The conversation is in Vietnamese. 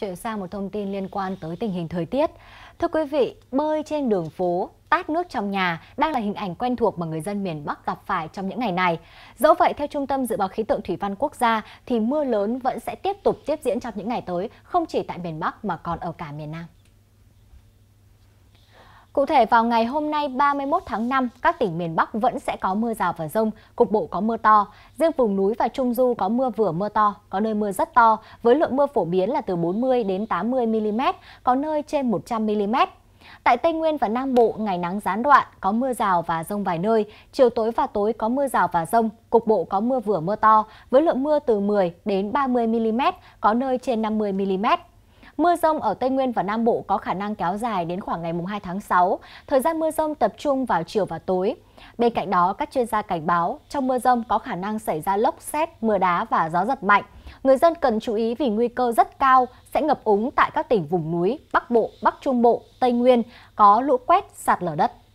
Chuyển sang một thông tin liên quan tới tình hình thời tiết. Thưa quý vị, bơi trên đường phố, tát nước trong nhà đang là hình ảnh quen thuộc mà người dân miền Bắc gặp phải trong những ngày này. Dẫu vậy, theo Trung tâm Dự báo Khí tượng Thủy văn Quốc gia, thì mưa lớn vẫn sẽ tiếp tục tiếp diễn trong những ngày tới, không chỉ tại miền Bắc mà còn ở cả miền Nam. Cụ thể vào ngày hôm nay 31 tháng 5, các tỉnh miền Bắc vẫn sẽ có mưa rào và rông, cục bộ có mưa to. Riêng vùng núi và Trung Du có mưa vừa mưa to, có nơi mưa rất to, với lượng mưa phổ biến là từ 40 đến 80 mm, có nơi trên 100 mm. Tại Tây Nguyên và Nam Bộ, ngày nắng gián đoạn, có mưa rào và rông vài nơi. Chiều tối và tối có mưa rào và rông, cục bộ có mưa vừa mưa to, với lượng mưa từ 10 đến 30 mm, có nơi trên 50 mm. Mưa rông ở Tây Nguyên và Nam Bộ có khả năng kéo dài đến khoảng ngày 2 tháng 6. Thời gian mưa rông tập trung vào chiều và tối. Bên cạnh đó, các chuyên gia cảnh báo trong mưa rông có khả năng xảy ra lốc xét, mưa đá và gió giật mạnh. Người dân cần chú ý vì nguy cơ rất cao sẽ ngập úng tại các tỉnh vùng núi, Bắc Bộ, Bắc Trung Bộ, Tây Nguyên, có lũ quét, sạt lở đất.